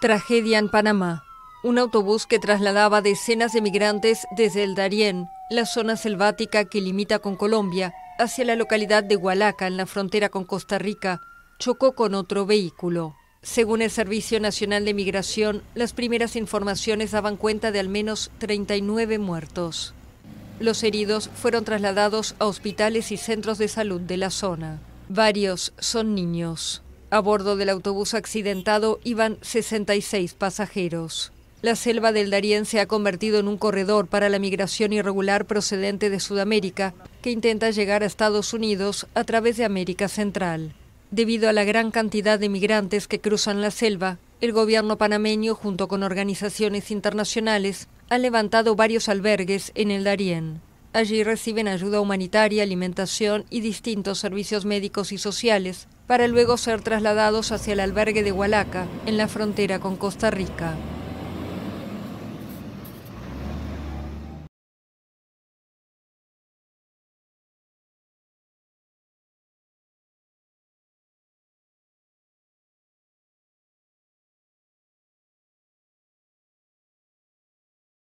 Tragedia en Panamá. Un autobús que trasladaba decenas de migrantes desde el Darién, la zona selvática que limita con Colombia, hacia la localidad de Hualaca, en la frontera con Costa Rica, chocó con otro vehículo. Según el Servicio Nacional de Migración, las primeras informaciones daban cuenta de al menos 39 muertos. Los heridos fueron trasladados a hospitales y centros de salud de la zona. Varios son niños. A bordo del autobús accidentado iban 66 pasajeros. La selva del Darién se ha convertido en un corredor para la migración irregular procedente de Sudamérica, que intenta llegar a Estados Unidos a través de América Central. Debido a la gran cantidad de migrantes que cruzan la selva, el gobierno panameño, junto con organizaciones internacionales, ha levantado varios albergues en el Darién. Allí reciben ayuda humanitaria, alimentación y distintos servicios médicos y sociales, para luego ser trasladados hacia el albergue de Hualaca, en la frontera con Costa Rica.